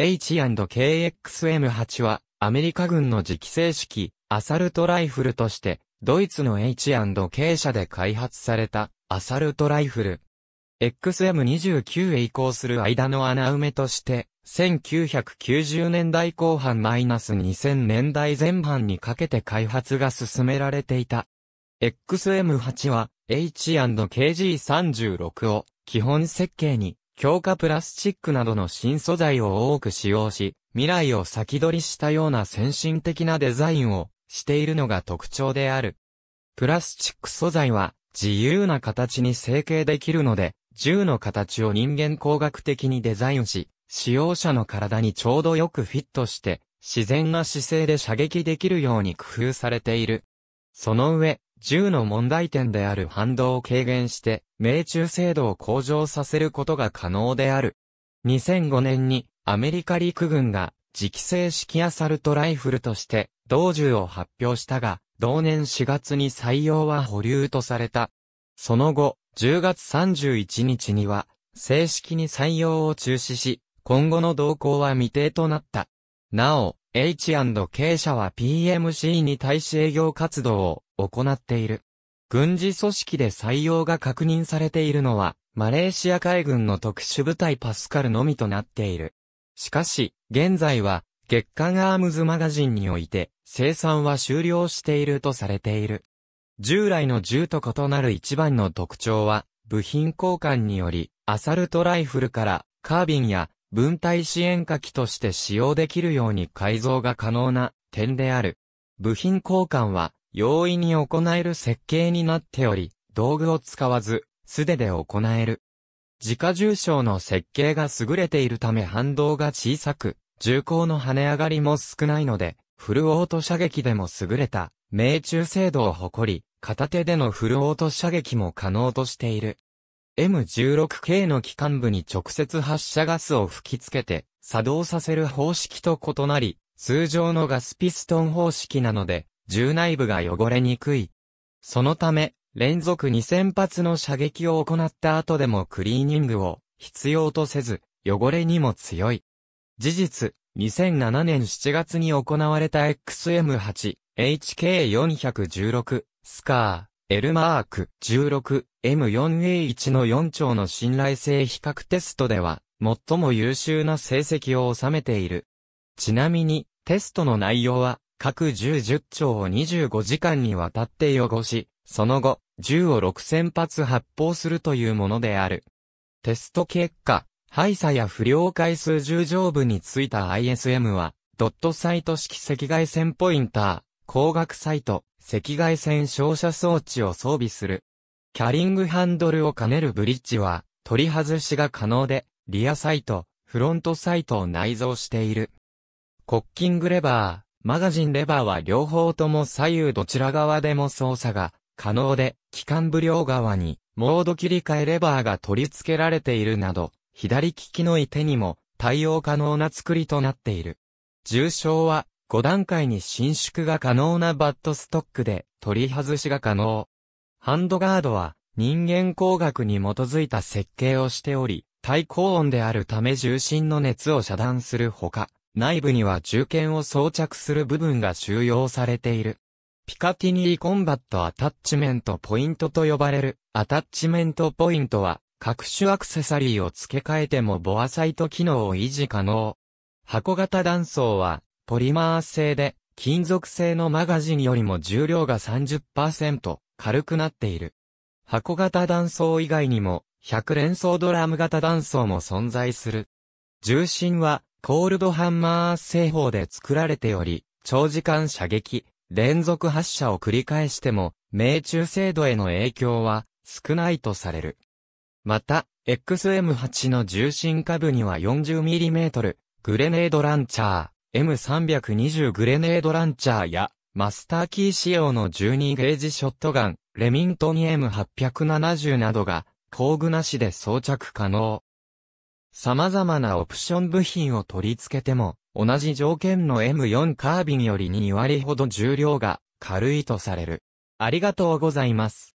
H&KXM8 は、アメリカ軍の磁気正式、アサルトライフルとして、ドイツの H&K 社で開発された、アサルトライフル。XM29 へ移行する間の穴埋めとして、1990年代後半 -2000 年代前半にかけて開発が進められていた。XM8 は H&KG36 を基本設計に強化プラスチックなどの新素材を多く使用し、未来を先取りしたような先進的なデザインをしているのが特徴である。プラスチック素材は自由な形に成形できるので、銃の形を人間工学的にデザインし、使用者の体にちょうどよくフィットして、自然な姿勢で射撃できるように工夫されている。その上、銃の問題点である反動を軽減して、命中精度を向上させることが可能である。2005年にアメリカ陸軍が磁気性式アサルトライフルとして同銃を発表したが、同年4月に採用は保留とされた。その後、10月31日には、正式に採用を中止し、今後の動向は未定となった。なお、H&K 社は PMC に対し営業活動を行っている。軍事組織で採用が確認されているのは、マレーシア海軍の特殊部隊パスカルのみとなっている。しかし、現在は、月刊アームズマガジンにおいて、生産は終了しているとされている。従来の銃と異なる一番の特徴は、部品交換により、アサルトライフルからカービンや分体支援火器として使用できるように改造が可能な点である。部品交換は容易に行える設計になっており、道具を使わず、素手で行える。自家重症の設計が優れているため反動が小さく、重厚の跳ね上がりも少ないので、フルオート射撃でも優れた、命中精度を誇り、片手でのフルオート射撃も可能としている。M16 系の機関部に直接発射ガスを吹きつけて、作動させる方式と異なり、通常のガスピストン方式なので、銃内部が汚れにくい。そのため、連続2000発の射撃を行った後でもクリーニングを必要とせず、汚れにも強い。事実、2007年7月に行われた XM8、HK416、スカー、エルマーク 16M4A1 の4丁の信頼性比較テストでは、最も優秀な成績を収めている。ちなみに、テストの内容は、各十、10丁を25時間にわたって汚し、その後、銃を6000発発砲するというものである。テスト結果、廃車や不良回数十上部についた ISM は、ドットサイト式赤外線ポインター、光学サイト、赤外線照射装置を装備する。キャリングハンドルを兼ねるブリッジは、取り外しが可能で、リアサイト、フロントサイトを内蔵している。コッキングレバー、マガジンレバーは両方とも左右どちら側でも操作が可能で、機関部両側にモード切り替えレバーが取り付けられているなど、左利きのい手にも対応可能な作りとなっている。重症は5段階に伸縮が可能なバットストックで取り外しが可能。ハンドガードは人間工学に基づいた設計をしており、対抗音であるため重心の熱を遮断するほか、内部には銃剣を装着する部分が収容されている。ピカティニーコンバットアタッチメントポイントと呼ばれるアタッチメントポイントは各種アクセサリーを付け替えてもボアサイト機能を維持可能。箱型断層はポリマー製で金属製のマガジンよりも重量が30%軽くなっている。箱型断層以外にも100連装ドラム型断層も存在する。重心はコールドハンマー製法で作られており、長時間射撃、連続発射を繰り返しても、命中精度への影響は少ないとされる。また、XM8 の重心下部には 40mm グレネードランチャー、M320 グレネードランチャーや、マスターキー仕様の12ゲージショットガン、レミントン M870 などが、工具なしで装着可能。様々なオプション部品を取り付けても、同じ条件の M4 カービンより2割ほど重量が軽いとされる。ありがとうございます。